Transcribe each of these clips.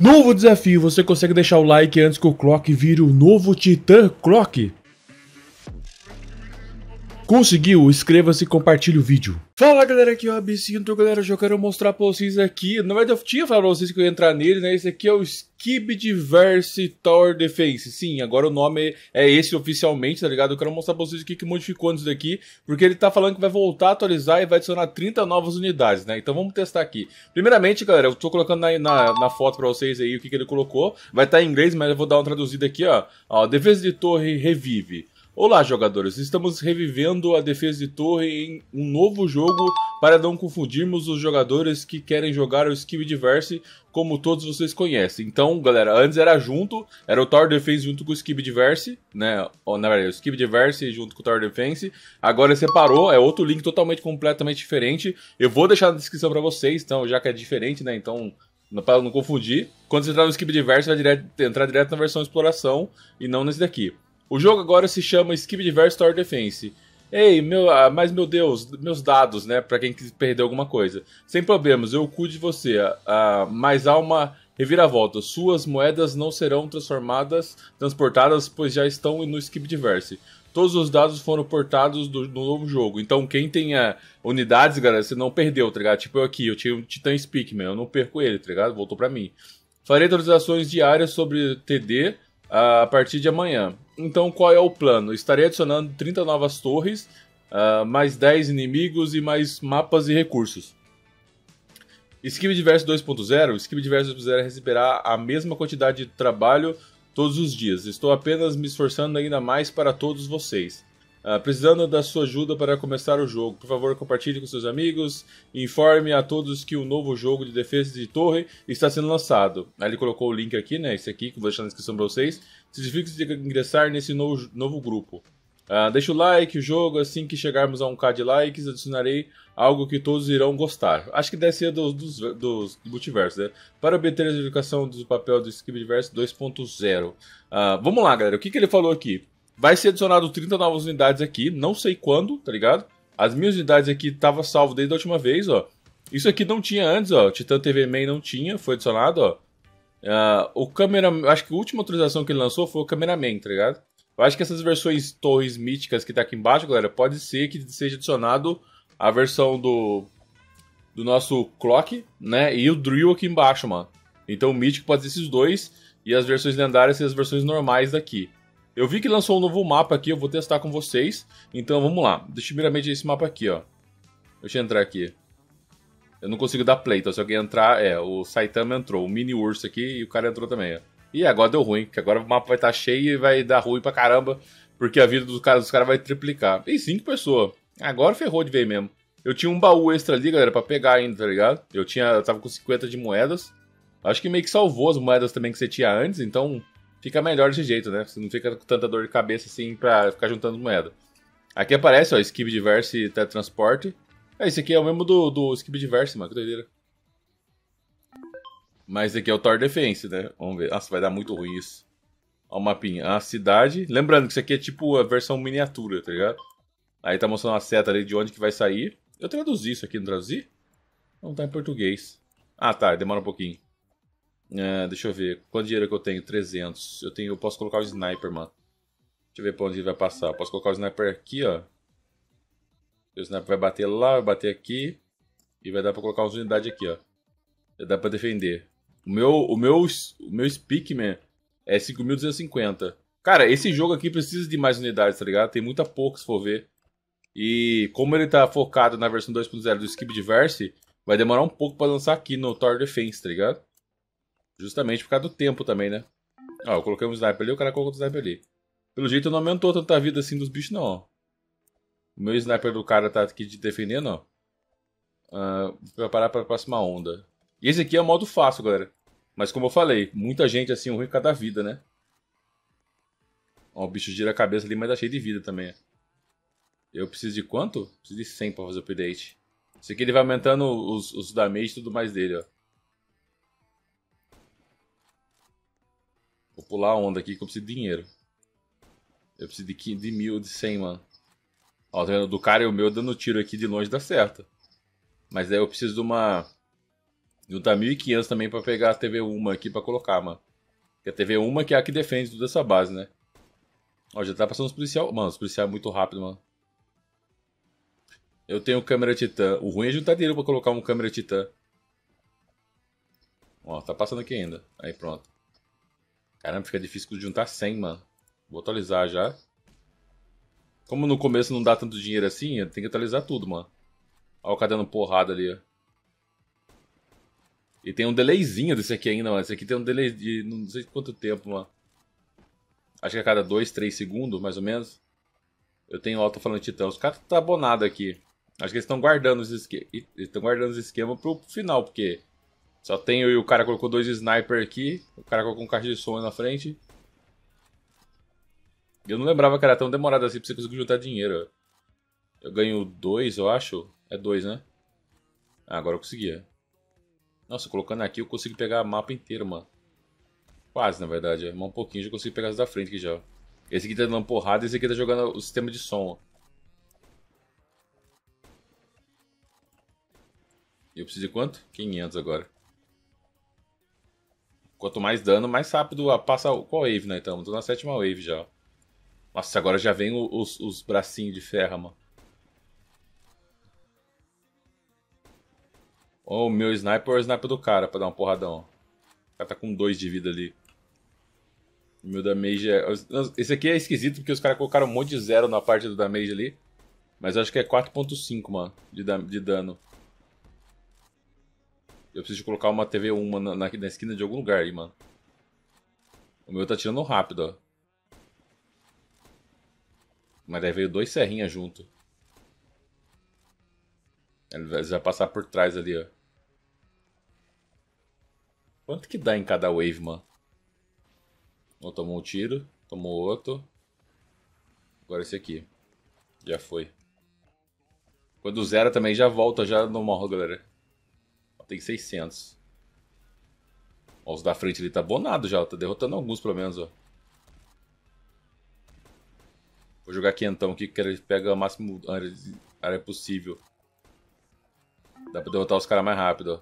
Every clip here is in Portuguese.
Novo desafio, você consegue deixar o like antes que o Clock vire o novo Titã Clock? Conseguiu? Inscreva-se e compartilhe o vídeo. Fala galera, aqui é o Abcinto galera, eu quero mostrar pra vocês aqui, na verdade eu tinha falado pra vocês que eu ia entrar nele, né, esse aqui é o Skib Diverse Tower Defense, sim, agora o nome é esse oficialmente, tá ligado? Eu quero mostrar pra vocês o que, que modificou nisso daqui, porque ele tá falando que vai voltar a atualizar e vai adicionar 30 novas unidades, né, então vamos testar aqui. Primeiramente, galera, eu tô colocando na, na, na foto pra vocês aí o que, que ele colocou, vai estar tá em inglês, mas eu vou dar uma traduzida aqui, ó, ó, defesa de torre revive. Olá, jogadores! Estamos revivendo a defesa de torre em um novo jogo para não confundirmos os jogadores que querem jogar o Skill Diverse como todos vocês conhecem. Então, galera, antes era junto, era o Tower Defense junto com o Skip Diverse, né? Ou, na verdade, o Skip Diverse junto com o Tower Defense. Agora separou, é outro link totalmente, completamente diferente. Eu vou deixar na descrição para vocês, então, já que é diferente, né? Então, para não confundir. Quando você entrar no Skip Diverse, vai direto, entrar direto na versão exploração e não nesse daqui. O jogo agora se chama Skip Diverse Tower Defense. Ei, meu, ah, mas meu Deus, meus dados, né? Para quem perdeu alguma coisa. Sem problemas, eu cuido de você. Ah, ah, mas há uma reviravolta. Suas moedas não serão transformadas, transportadas, pois já estão no Skip Diverse. Todos os dados foram portados do, do novo jogo. Então, quem tenha ah, unidades, galera, você não perdeu, tá ligado? Tipo eu aqui, eu tinha um Titan Speakman, eu não perco ele, tá ligado? Voltou pra mim. Farei atualizações diárias sobre TD a partir de amanhã. Então, qual é o plano? Estarei adicionando 30 novas torres, uh, mais 10 inimigos e mais mapas e recursos. Skip Diverso 2.0, Skip Diverso 2.0 receberá a mesma quantidade de trabalho todos os dias. Estou apenas me esforçando ainda mais para todos vocês. Uh, precisando da sua ajuda para começar o jogo. Por favor, compartilhe com seus amigos informe a todos que o um novo jogo de defesa de torre está sendo lançado. Aí ele colocou o link aqui, né? Esse aqui, que eu vou deixar na descrição para vocês. Se dificulta de ingressar nesse novo, novo grupo. Uh, deixa o like, o jogo, assim que chegarmos a 1k de likes, adicionarei algo que todos irão gostar. Acho que deve ser dos, dos, dos do multiversos, né? Para obter a verificação do papel do Skibidverse 2.0. Uh, vamos lá, galera. O que, que ele falou aqui? Vai ser adicionado 30 novas unidades aqui, não sei quando, tá ligado? As minhas unidades aqui estavam salvo desde a última vez, ó. Isso aqui não tinha antes, ó. Titan TV Man não tinha, foi adicionado, ó. Uh, o câmera, acho que a última atualização que ele lançou foi o Cameraman, tá ligado? Eu acho que essas versões torres míticas que tá aqui embaixo, galera, pode ser que seja adicionado a versão do do nosso clock, né? E o drill aqui embaixo, mano. Então o mítico pode ser esses dois e as versões lendárias e as versões normais daqui. Eu vi que lançou um novo mapa aqui, eu vou testar com vocês. Então vamos lá. Deixa eu primeiramente esse mapa aqui, ó. Deixa eu entrar aqui. Eu não consigo dar play, então se alguém entrar, é, o Saitama entrou, o mini urso aqui e o cara entrou também, ó. E agora deu ruim, que agora o mapa vai estar tá cheio e vai dar ruim pra caramba, porque a vida dos caras dos cara vai triplicar. Tem cinco pessoas. Agora ferrou de ver mesmo. Eu tinha um baú extra ali, galera, pra pegar ainda, tá ligado? Eu tinha. Eu tava com 50 de moedas. Acho que meio que salvou as moedas também que você tinha antes, então fica melhor desse jeito, né? Você não fica com tanta dor de cabeça assim pra ficar juntando moeda. Aqui aparece, ó, Skip Diverse e Teletransporte. É, esse aqui é o mesmo do, do Skip Diverse, mano, que doideira. Mas esse aqui é o Tower Defense, né? Vamos ver. Nossa, vai dar muito ruim isso. Ó o mapinha. A cidade. Lembrando que isso aqui é tipo a versão miniatura, tá ligado? Aí tá mostrando uma seta ali de onde que vai sair. Eu traduzi isso aqui, não traduzi? Não tá em português. Ah, tá. Demora um pouquinho. Uh, deixa eu ver. Quanto dinheiro que eu tenho? 300. Eu, tenho, eu posso colocar o sniper, mano. Deixa eu ver pra onde ele vai passar. Eu posso colocar o sniper aqui, ó. O sniper vai bater lá, vai bater aqui. E vai dar pra colocar umas unidades aqui, ó. Já dá pra defender. O meu, o meu, o meu Speakman é 5.250. Cara, esse jogo aqui precisa de mais unidades, tá ligado? Tem muita pouca, se for ver. E como ele tá focado na versão 2.0 do Skip Diverse, vai demorar um pouco pra lançar aqui no Tower Defense, tá ligado? Justamente por causa do tempo também, né? Ó, eu coloquei um sniper ali, o cara colocou o sniper ali. Pelo jeito não aumentou tanta vida assim dos bichos, não, ó. O meu sniper do cara tá aqui te defendendo, ó. Uh, ah, preparar pra próxima onda. E esse aqui é o modo fácil, galera. Mas como eu falei, muita gente assim, um ruim cada vida, né? Ó, o bicho gira a cabeça ali, mas tá cheio de vida também. Eu preciso de quanto? Preciso de 100 pra fazer o update. esse aqui ele vai aumentando os, os damage e tudo mais dele, ó. Vou pular a onda aqui que eu preciso de dinheiro. Eu preciso de, 15, de mil, de cem, mano. Ó, tá vendo? Do cara e o meu dando tiro aqui de longe dá certo. Mas aí eu preciso de uma... Juntar tá 1.500 também pra pegar a TV Uma aqui pra colocar, mano. Porque a TV Uma que é a que defende toda essa base, né? Ó, já tá passando os policiais. Mano, os policiais é muito rápido, mano. Eu tenho câmera titã. O ruim é juntar dinheiro pra colocar uma câmera titã. Ó, tá passando aqui ainda. Aí pronto. Caramba, fica difícil juntar 100, mano. Vou atualizar já. Como no começo não dá tanto dinheiro assim, tem que atualizar tudo, mano. Olha o cara dando porrada ali, ó. E tem um delayzinho desse aqui ainda, mano. Esse aqui tem um delay de não sei quanto tempo, mano. Acho que a cada 2, 3 segundos, mais ou menos. Eu tenho alto falando titã. Os caras tá abonados aqui. Acho que eles estão guardando os esquemas. Estão guardando os esquemas pro final, porque só tem eu e o cara colocou dois sniper aqui. O cara colocou um caixa de som na frente. Eu não lembrava que era tão demorado assim pra você conseguir juntar dinheiro. Eu ganho dois, eu acho. É dois, né? Ah, agora eu conseguia. Nossa, colocando aqui eu consigo pegar o mapa inteiro, mano. Quase, na verdade. Mas um pouquinho já consigo pegar as da frente aqui já. Esse aqui tá dando porrada e esse aqui tá jogando o sistema de som. E eu preciso de quanto? 500 agora. Quanto mais dano, mais rápido passa qual wave, né? Então, tô na sétima wave já. Nossa, agora já vem os, os bracinhos de ferro, mano. Ou o meu sniper ou é o sniper do cara pra dar um porradão. O cara tá com dois de vida ali. O meu damage é... Esse aqui é esquisito porque os caras colocaram um monte de zero na parte do damage ali. Mas eu acho que é 4.5, mano, de, de dano. Eu preciso colocar uma TV uma na, na, na esquina de algum lugar aí, mano. O meu tá tirando rápido, ó. Mas aí veio dois serrinhas junto. Ele vai passar por trás ali, ó. Quanto que dá em cada wave, mano? Ou tomou um tiro, tomou outro. Agora esse aqui. Já foi. Quando zero também já volta já normal, galera tem 600. Ó, os da frente ali tá bonado já, tá derrotando alguns pelo menos, ó. Vou jogar quentão aqui, que ele pega o máximo área, possível. Dá pra derrotar os caras mais rápido, ó.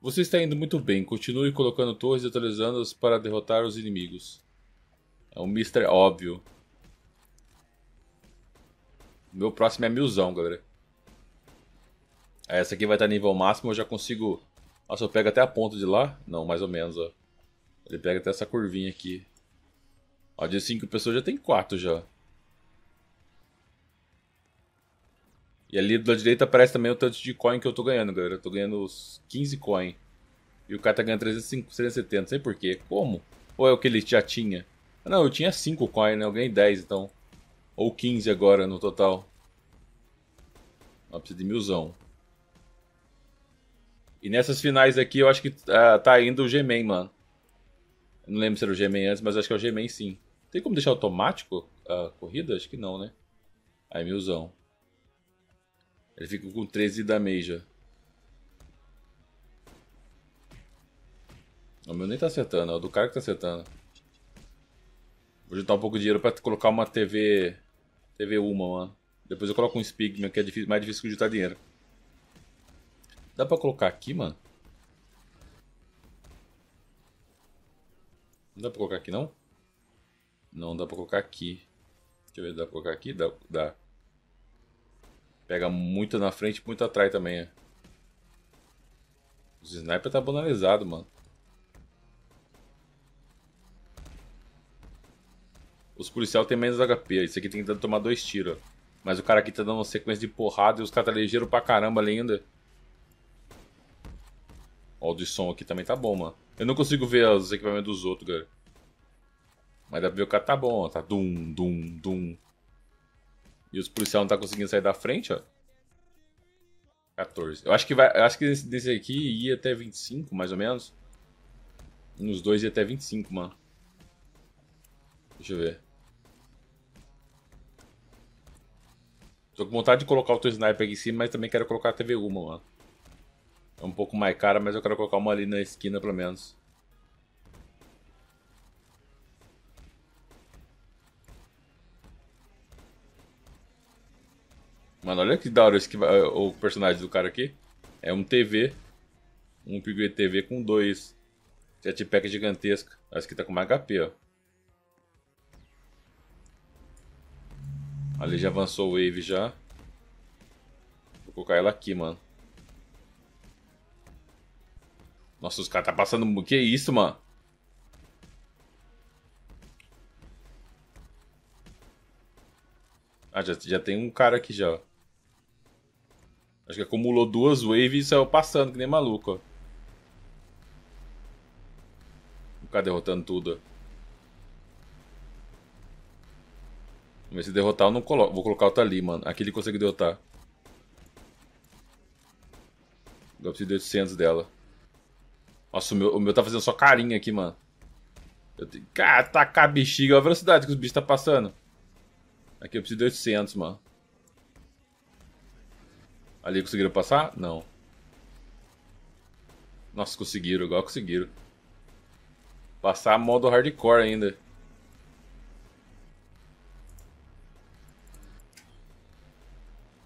Você está indo muito bem. Continue colocando torres e atualizando-as para derrotar os inimigos. É um Mister Óbvio. Meu próximo é milzão, galera. Essa aqui vai estar nível máximo, eu já consigo... Nossa, eu pego até a ponta de lá? Não, mais ou menos, ó. Ele pega até essa curvinha aqui. Ó, de 5 pessoas já tem 4 já. E ali da direita aparece também o tanto de coin que eu tô ganhando, galera. Eu tô ganhando os 15 coin. E o cara tá ganhando 370, não sei porquê. Como? Ou é o que ele já tinha? Não, eu tinha 5 coin, né? Eu ganhei 10, então. Ou 15 agora no total. Ó, precisa de milzão. E nessas finais aqui eu acho que uh, tá indo o G-Man, mano. Não lembro se era o G-Man antes, mas acho que é o G-Man sim. Tem como deixar automático a corrida? Acho que não, né? Aí milzão. Ele fica com 13 da meia O meu nem tá acertando, é o do cara que tá acertando. Vou juntar um pouco de dinheiro pra colocar uma TV. TV uma, mano. Depois eu coloco um Spigman, que é difícil, mais difícil que juntar dinheiro. Dá pra colocar aqui, mano? Não dá pra colocar aqui, não? Não dá pra colocar aqui. Deixa eu ver, dá pra colocar aqui? Dá. dá. Pega muito na frente e muito atrás também, é. Os sniper tá banalizado, mano. Os policiais tem menos HP. Esse aqui tem que tomar dois tiros. Mas o cara aqui tá dando uma sequência de porrada e os caras tá ligeiro pra caramba ali ainda. O o de som aqui também tá bom, mano. Eu não consigo ver os equipamentos dos outros, cara. Mas dá pra ver o cara tá bom, ó. Tá dum, dum, dum. E os policiais não tá conseguindo sair da frente, ó. 14. Eu acho que vai. Eu acho que desse, aqui ia até 25, mais ou menos. Nos dois ia até 25, mano. Deixa eu ver. Tô com vontade de colocar o teu sniper aqui em cima, mas também quero colocar a TV uma, mano. É um pouco mais cara, mas eu quero colocar uma ali na esquina pelo menos. Mano, olha que da hora esse que, o personagem do cara aqui. É um TV. Um Piglet TV com dois jetpack gigantesco. Acho que tá com mais HP, ó. Ali já avançou o Wave já. Vou colocar ela aqui, mano. Nossa, os caras tá passando... Que isso, mano? Ah, já, já tem um cara aqui já. Acho que acumulou duas waves e saiu passando, que nem maluco, O Vou ficar derrotando tudo, Vamos ver se derrotar eu não coloco. Vou colocar o Tali, mano. Aqui ele consegue derrotar. Eu preciso de 800 dela. Nossa, o meu, o meu tá fazendo só carinha aqui, mano. Eu tenho... Cara, tacar tá a bexiga. Olha a velocidade que os bichos tá passando. Aqui eu preciso de 800, mano. Ali conseguiram passar? Não. Nossa, conseguiram. Igual conseguiram. Passar modo hardcore ainda.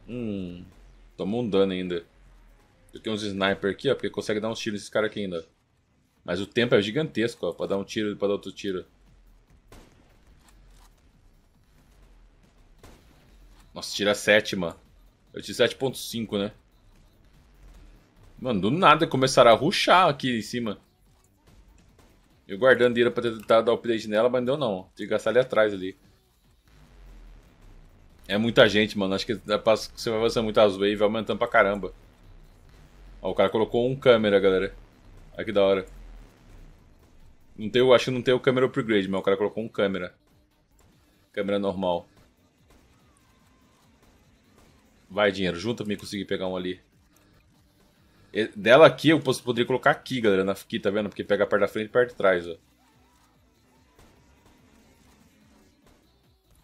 Hum. Tomou um dano ainda. Eu tenho uns sniper aqui, ó. Porque consegue dar uns tiros nesses caras aqui ainda, ó. Mas o tempo é gigantesco, ó, pra dar um tiro e pra dar outro tiro. Nossa, tira 7, mano. Eu tive 7.5, né? Mano, do nada começaram a ruxar aqui em cima. Eu guardando dinheiro pra tentar dar update nela, mas não deu não. Tive que gastar ali atrás ali. É muita gente, mano. Acho que você vai avançando muito as waves, vai aumentando pra caramba. Ó, o cara colocou um câmera, galera. Olha que da hora. Não tem, acho que não tem o câmera upgrade, mas o cara colocou um câmera. Câmera normal. Vai, dinheiro. Junta pra mim conseguir pegar um ali. E dela aqui, eu posso, poderia colocar aqui, galera. Na aqui, tá vendo? Porque pega a parte da frente e a parte de trás, ó.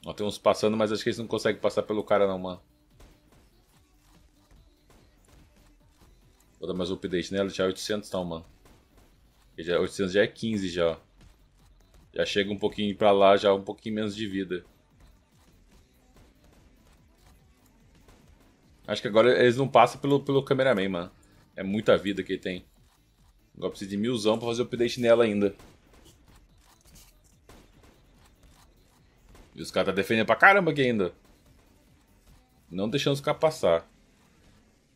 Ó, tem uns passando, mas acho que eles não conseguem passar pelo cara não, mano. Vou dar mais um update nela. Tinha 800 não, mano. Já, 800 já é 15 já. Já chega um pouquinho pra lá, já um pouquinho menos de vida. Acho que agora eles não passam pelo, pelo cameraman, mano. É muita vida que ele tem. Agora precisa de milzão pra fazer o update nela ainda. E os caras tá defendendo pra caramba aqui ainda. Não deixando os caras passar.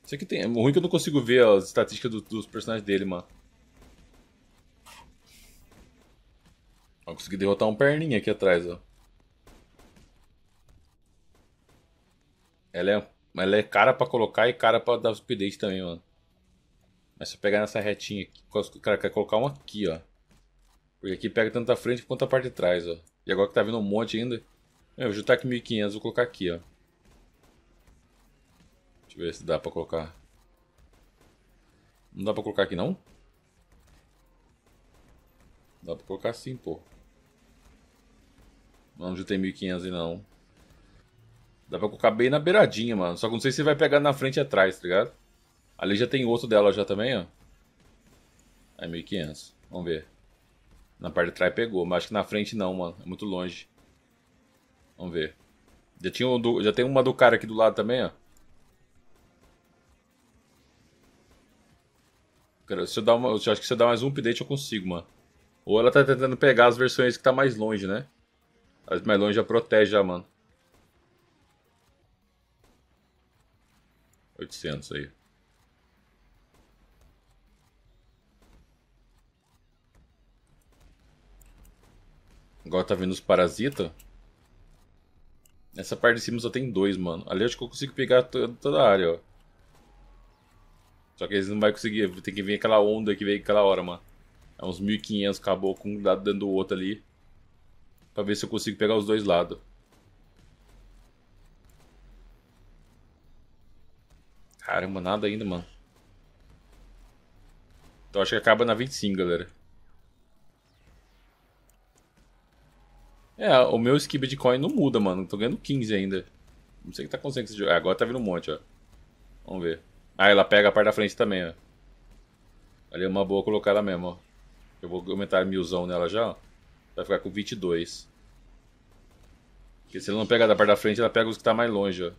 Isso aqui tem. O ruim é que eu não consigo ver as estatísticas do, dos personagens dele, mano. Ó, consegui derrotar um perninha aqui atrás, ó. Ela é, ela é cara pra colocar e cara pra dar update também, mano. Mas se eu pegar nessa retinha aqui, o cara quer colocar um aqui, ó. Porque aqui pega tanto a frente quanto a parte de trás, ó. E agora que tá vindo um monte ainda. Eu vou juntar aqui 1500, vou colocar aqui, ó. Deixa eu ver se dá pra colocar. Não dá pra colocar aqui, não? Dá pra colocar sim, pô já tem 1500 e não. Dá pra colocar bem na beiradinha, mano. Só que não sei se vai pegar na frente e atrás, tá ligado? Ali já tem outro dela já também, ó. Aí é 1500. Vamos ver. Na parte de trás pegou, mas acho que na frente não, mano. É muito longe. Vamos ver. Já, tinha um do... já tem uma do cara aqui do lado também, ó. se eu dar uma... Eu acho que se eu dar mais um update eu consigo, mano. Ou ela tá tentando pegar as versões que tá mais longe, né? As melões já protege já, mano. 800 aí. Agora tá vindo os parasita. Nessa parte de cima só tem dois, mano. Ali acho que eu consigo pegar toda, a área, ó. Só que eles não vai conseguir. Tem que vir aquela onda que veio aquela hora, mano. É uns 1500, acabou com um dado dando o outro ali. Pra ver se eu consigo pegar os dois lados. Caramba, nada ainda, mano. Então acho que acaba na 25, galera. É, o meu skip de coin não muda, mano. Tô ganhando 15 ainda. Não sei o que tá acontecendo esse jogo. É, agora tá vindo um monte, ó. Vamos ver. Ah, ela pega a parte da frente também, ó. Ali é uma boa colocar ela mesmo, ó. Eu vou aumentar milzão nela já, ó. Vai ficar com 22. Porque se ele não pega da parte da frente, ela pega os que tá mais longe, ó.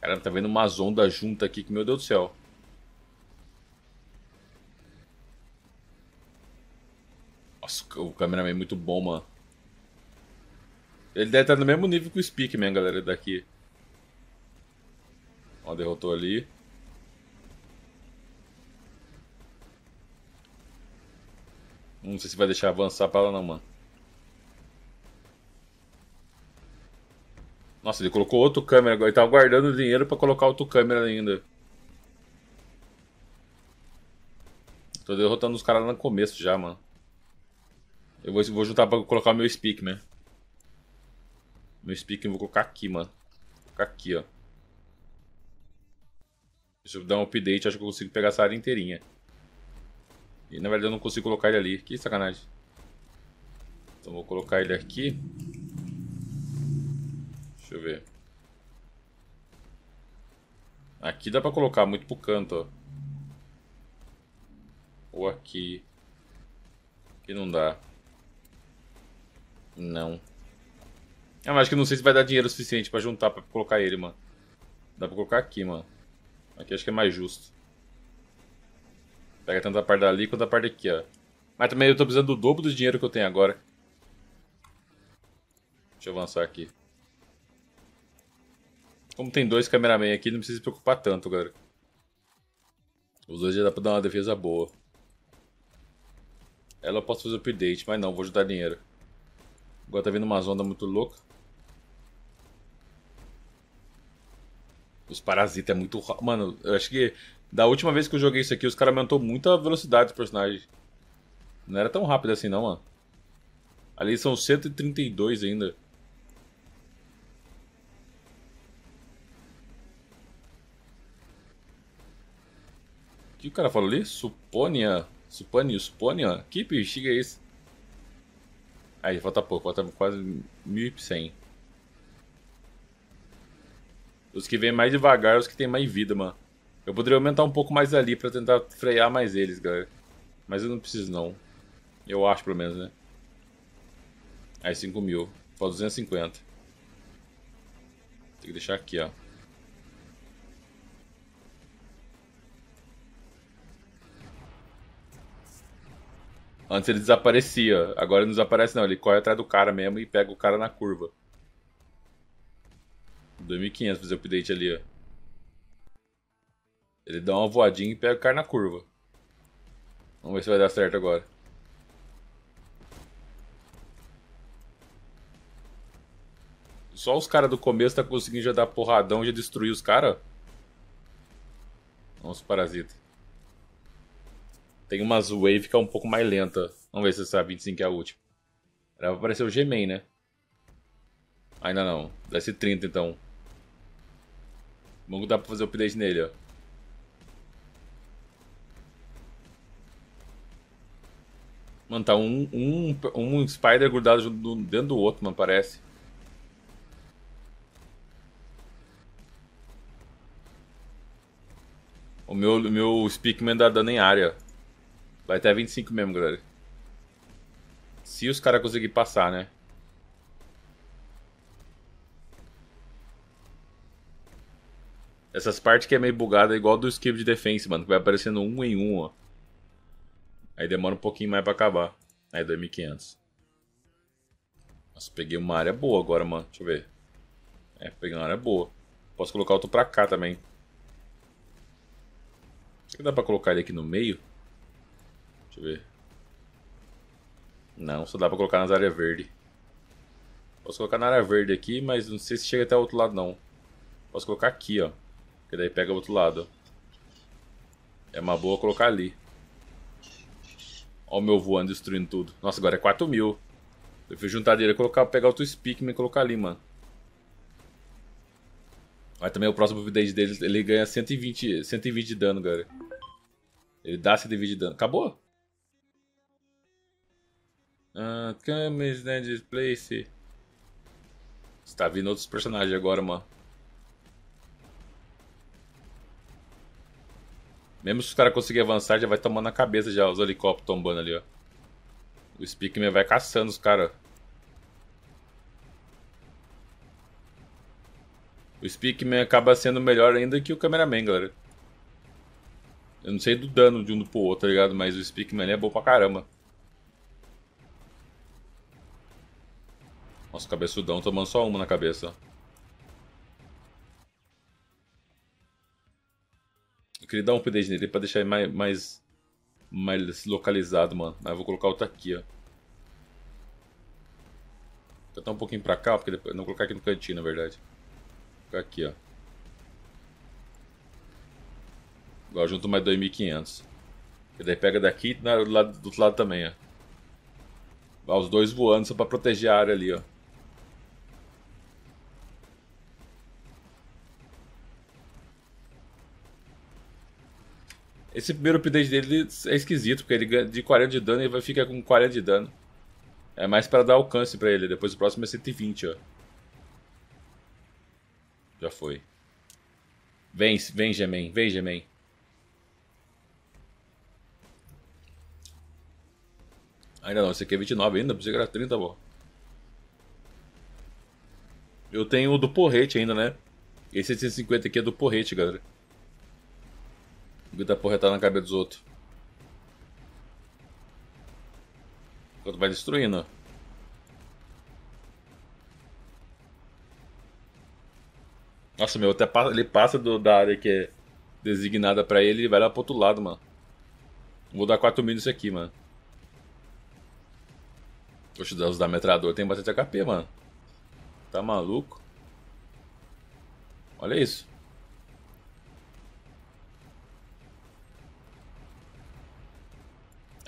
Caramba, tá vendo umas ondas juntas aqui que, meu Deus do céu. Nossa, o cameraman é muito bom, mano. Ele deve estar no mesmo nível que o Speakman, galera, daqui. Ó, derrotou ali. Não sei se vai deixar avançar para lá não, mano. Nossa, ele colocou outro câmera agora. Ele tava guardando dinheiro para colocar outro câmera ainda. Tô derrotando os caras no começo já, mano. Eu vou, vou juntar pra colocar meu speak, né? Meu speak eu vou colocar aqui, mano. Vou colocar aqui, ó. Deixa eu dar um update, acho que eu consigo pegar essa área inteirinha. E na verdade eu não consigo colocar ele ali. Que sacanagem. Então vou colocar ele aqui. Deixa eu ver. Aqui dá pra colocar muito pro canto, ó. Ou aqui. Aqui não dá. Não. Ah, mas acho que não sei se vai dar dinheiro suficiente pra juntar pra colocar ele, mano. Dá pra colocar aqui, mano. Aqui acho que é mais justo. Pega tanto a parte dali quanto a parte aqui, ó. Mas também eu tô precisando do dobro do dinheiro que eu tenho agora. Deixa eu avançar aqui. Como tem dois cameramen aqui, não precisa se preocupar tanto, galera. Os dois já dá pra dar uma defesa boa. Ela eu posso fazer update, mas não, vou ajudar dinheiro. Agora tá vindo uma onda muito louca. Os parasitas é muito... Mano, eu acho que da última vez que eu joguei isso aqui, os caras aumentou muito a velocidade dos personagens. Não era tão rápido assim não, mano. Ali são 132 ainda. O que o cara falou ali? Supônia. Supônia, Supônia. Que bexiga é isso? Aí, falta pouco. Falta quase 1.100. Os que vêm mais devagar, os que têm mais vida, mano. Eu poderia aumentar um pouco mais ali pra tentar frear mais eles, galera. Mas eu não preciso, não. Eu acho, pelo menos, né? Aí, 5 mil. Falta 250. Tem que deixar aqui, ó. Antes ele desaparecia. Agora ele não desaparece, não. Ele corre atrás do cara mesmo e pega o cara na curva. 2.500 fazer o update ali, ó. Ele dá uma voadinha e pega o cara na curva. Vamos ver se vai dar certo agora. Só os caras do começo tá conseguindo já dar porradão, já destruir os caras. Vamos parasita. Tem umas wave que é um pouco mais lenta. Vamos ver se essa 25 é a última. Era pra aparecer o G-Man, né? Ainda não. Desce 30 então. Vamos dar pra fazer o update nele, ó. Mano, tá um, um, um Spider grudado do, dentro do outro, mano, parece. O meu, meu Speakman tá dando em área. Vai até 25 mesmo, galera. Se os caras conseguirem passar, né? Essas partes que é meio bugada é igual do skip de defense, mano. Que vai aparecendo um em um, ó. Aí demora um pouquinho mais para acabar. Aí 2.500. Nossa, peguei uma área boa agora, mano. Deixa eu ver. É, peguei uma área boa. Posso colocar outro pra cá também. Será que dá pra colocar ele aqui no meio? Deixa eu ver. Não, só dá pra colocar nas áreas verdes. Posso colocar na área verde aqui, mas não sei se chega até o outro lado não. Posso colocar aqui, ó. Porque daí pega o outro lado. É uma boa colocar ali. Olha o meu voando, destruindo tudo. Nossa, agora é 4 mil. Eu fui juntar dele, colocar, pegar o Twispeak e me colocar ali, mano. Mas também o próximo update dele, ele ganha 120, 120 de dano, galera. Ele dá 120 de dano. Acabou? Ah, uh, cameras, né, displace. Está vindo outros personagens agora, mano. Mesmo se os caras conseguirem avançar, já vai tomando na cabeça já os helicópteros tombando ali, ó. O Speakman vai caçando os caras. O Speakman acaba sendo melhor ainda que o Cameraman, galera. Eu não sei do dano de um pro outro, tá ligado? Mas o Speakman ali é bom pra caramba. Nossa, cabeçudão tomando só uma na cabeça, ó. queria dar um update nele pra deixar ele mais, mais, mais localizado, mano. Aí ah, eu vou colocar outro aqui, ó. Vou botar um pouquinho pra cá, porque depois, não vou colocar aqui no cantinho, na verdade. Vou colocar aqui, ó. Agora junto mais 2.500. E daí pega daqui e do, lado, do outro lado também, ó. Vai os dois voando só pra proteger a área ali, ó. Esse primeiro update dele é esquisito, porque ele de 40 de dano ele vai ficar com 40 de dano. É mais para dar alcance para ele, depois o próximo é 120, ó. Já foi. Vem, vem, Gemen, vem, Gemen. Ainda não, esse aqui é 29 ainda, precisa que era 30, pô. Eu tenho o do porrete ainda, né? Esse 150 aqui é do porrete, galera. Grita tá porretada na cabeça dos outros. Enquanto vai destruindo. Nossa, meu, até passa, ele passa do, da área que é designada pra ele e vai lá pro outro lado, mano. Vou dar 4 mil nisso aqui, mano. Poxa, Deus da metralhadora tem bastante HP, mano. Tá maluco? Olha isso.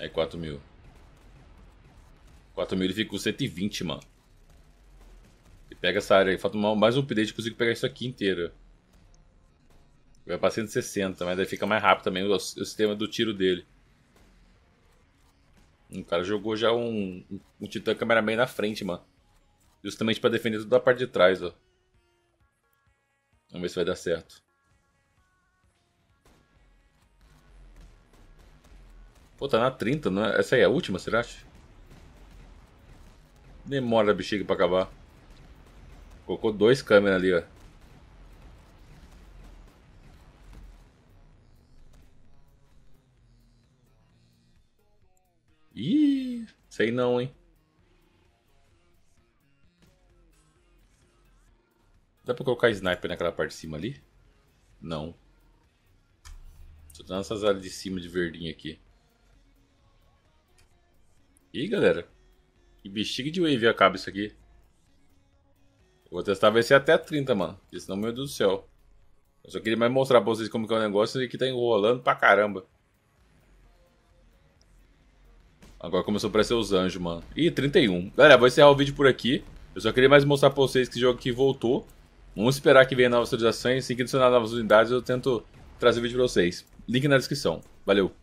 É 4 mil. 4 mil ele fica com 120, mano. E pega essa área aí. Falta mais um update e consigo pegar isso aqui inteiro. Vai pra 160, mas aí fica mais rápido também o, o sistema do tiro dele. O cara jogou já um, um, um Titã Cameraman na frente, mano. Justamente pra defender da parte de trás, ó. Vamos ver se vai dar certo. Pô, tá na 30, não é? Essa aí é a última, será? Demora a bexiga pra acabar. Colocou dois câmeras ali, ó. Ih, sei não, hein. Dá pra colocar sniper naquela parte de cima ali? Não. Só tá nessas áreas de cima de verdinho aqui. Ih, galera. Que bexiga de wave acaba isso aqui. Eu vou testar, vai ser até 30, mano. senão, meu Deus do céu. Eu só queria mais mostrar pra vocês como que é o negócio e que tá enrolando pra caramba. Agora começou a aparecer os anjos, mano. Ih, 31. Galera, vou encerrar o vídeo por aqui. Eu só queria mais mostrar pra vocês que esse jogo aqui voltou. Vamos esperar que venha novas atualizações. Assim que adicionar novas unidades, eu tento trazer o vídeo pra vocês. Link na descrição. Valeu!